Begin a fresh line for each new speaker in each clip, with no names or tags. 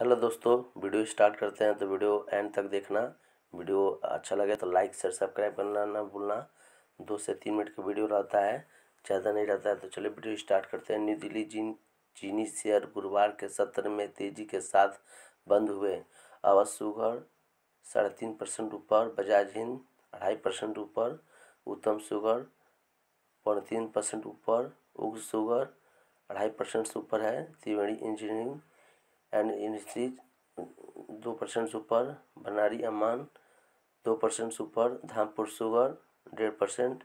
hello दोस्तों video start करते हैं तो वीडियो एंड तक देखना वीडियो अच्छा लगे तो लाइक शेयर सब्सक्राइब करना ना भूलना दो से तीन मिनट का वीडियो रहता है ज़्यादा नहीं रहता है तो चलिए वीडियो स्टार्ट करते हैं न्यू दिल्ली जीन चीनी शेयर गुरुवार के सत्र में तेजी के साथ बंद हुए आवाज सुगर साढ़े तीन परसेंट ऊपर बजाज हिंद अढ़ाई परसेंट ऊपर उत्तम सुगर पौने तीन परसेंट ऊपर उग्र सुगर अढ़ाई परसेंट से ऊपर है त्रिवेणी इंजीनियरिंग एंड इनसीज दो परसेंट सुपर भंडारी अमान दो परसेंट सुपर धामपुर शुगर डेढ़ परसेंट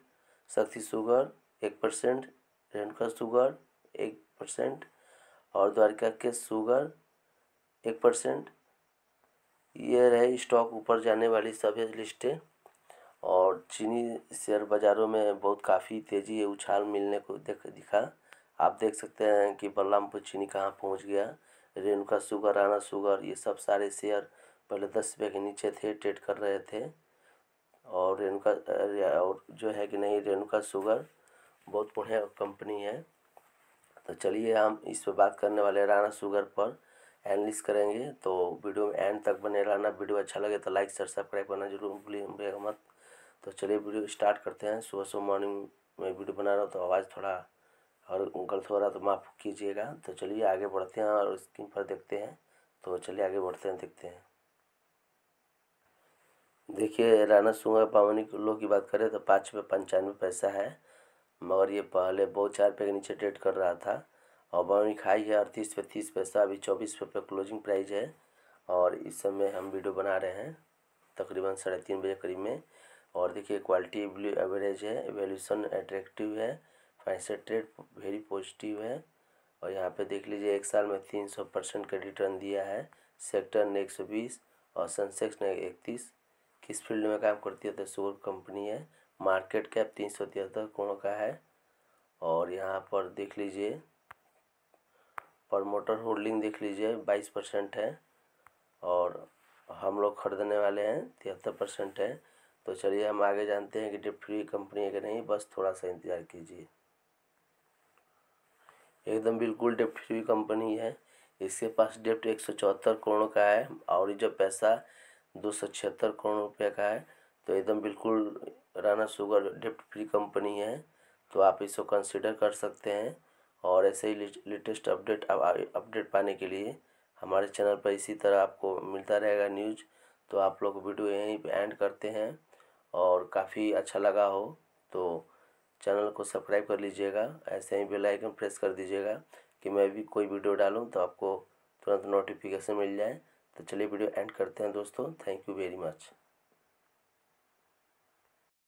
शक्ति शुगर एक परसेंट रेणुका शुगर एक परसेंट और द्वारिका के शुगर एक परसेंट ये रहे स्टॉक ऊपर जाने वाली सभी लिस्टें और चीनी शेयर बाज़ारों में बहुत काफ़ी तेज़ी उछाल मिलने को देख दिखा आप देख सकते हैं कि बलरामपुर चीनी कहाँ पहुँच गया रेणुका शुगर राणा शुगर ये सब सारे शेयर पहले दस रुपये के नीचे थे ट्रेड कर रहे थे और रेणुका और जो है कि नहीं रेणुका शुगर बहुत बढ़िया कंपनी है तो चलिए हम इस पर बात करने वाले राणा शुगर पर एनालिस करेंगे तो वीडियो में एंड तक बने रहना वीडियो अच्छा लगे तो लाइक शेयर सब्सक्राइब करना जरूर भूलिएगा मत तो चलिए वीडियो स्टार्ट करते हैं सुबह सुबह मॉर्निंग में वीडियो बना रहा हूँ तो आवाज़ थोड़ा और गलत हो रहा तो माफ़ कीजिएगा तो चलिए आगे बढ़ते हैं और स्क्रीन पर देखते हैं तो चलिए आगे बढ़ते हैं देखते हैं देखिए राना सुंगा पावनी लो की बात करें तो पाँच रुपये पंचानवे पैसा है मगर ये पहले बहुत चार रुपये के नीचे ट्रेड कर रहा था और पावनी खाई है अड़तीस पे तीस पैसा अभी चौबीस रुपये पे क्लोजिंग प्राइस है और इस समय हम वीडियो बना रहे हैं तकरीबन साढ़े तीन बजे करीब में और देखिए क्वालिटी एवरेज है वैल्यूशन एट्रेक्टिव है ऐसे ट्रेड वेरी पॉजिटिव है और यहाँ पे देख लीजिए एक साल में तीन सौ परसेंट का रिटर्न दिया है सेक्टर ने एक सौ बीस और सनसेक्स ने इकतीस किस फील्ड में काम करती है तो सूर कंपनी है मार्केट कैप तीन सौ तिहत्तर करोड़ का है और यहाँ पर देख लीजिए प्रमोटर होल्डिंग देख लीजिए बाईस परसेंट है और हम लोग खरीदने वाले हैं तिहत्तर परसेंट है तो चलिए हम आगे जानते हैं कि डिप्ट फ्री कंपनी है कि नहीं बस थोड़ा सा इंतज़ार कीजिए एकदम बिल्कुल डेप्ट फ्री कंपनी है इसके पास डेप्ट एक सौ चौहत्तर करोड़ का है और जब पैसा दो सौ छिहत्तर करोड़ रुपये का है तो एकदम बिल्कुल राना शुगर डेप्ट फ्री कंपनी है तो आप इसको कंसिडर कर सकते हैं और ऐसे ही लेटेस्ट अपडेट अपडेट पाने के लिए हमारे चैनल पर इसी तरह आपको मिलता रहेगा न्यूज तो आप लोग वीडियो यहीं पे एंड करते हैं और काफ़ी अच्छा लगा हो तो चैनल को सब्सक्राइब कर लीजिएगा ऐसे ही बेल आइकन प्रेस कर दीजिएगा कि मैं भी कोई वीडियो डालूँ तो आपको तुरंत नोटिफिकेशन मिल जाए तो चलिए वीडियो एंड करते हैं दोस्तों थैंक यू वेरी मच